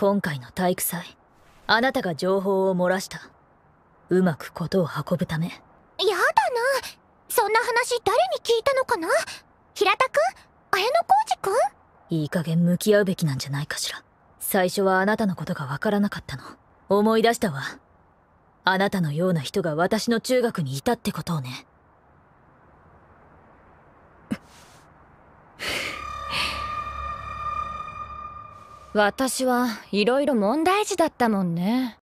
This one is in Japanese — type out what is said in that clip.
今回の体育祭あなたが情報を漏らしたうまくことを運ぶためやだなそんな話誰に聞いたのかな平田くん綾小路くんいい加減向き合うべきなんじゃないかしら最初はあなたのことがわからなかったの思い出したわあなたのような人が私の中学にいたってことをね私はいろいろ問題児だったもんね。